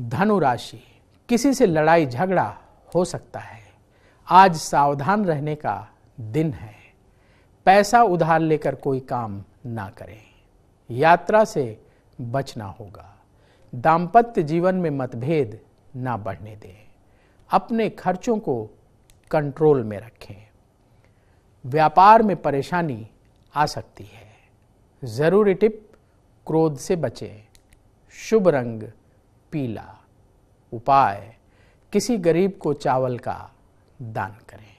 धनु राशि किसी से लड़ाई झगड़ा हो सकता है आज सावधान रहने का दिन है पैसा उधार लेकर कोई काम ना करें यात्रा से बचना होगा दाम्पत्य जीवन में मतभेद ना बढ़ने दें अपने खर्चों को कंट्रोल में रखें व्यापार में परेशानी आ सकती है ज़रूरी टिप क्रोध से बचें शुभ रंग पीला उपाय किसी गरीब को चावल का दान करें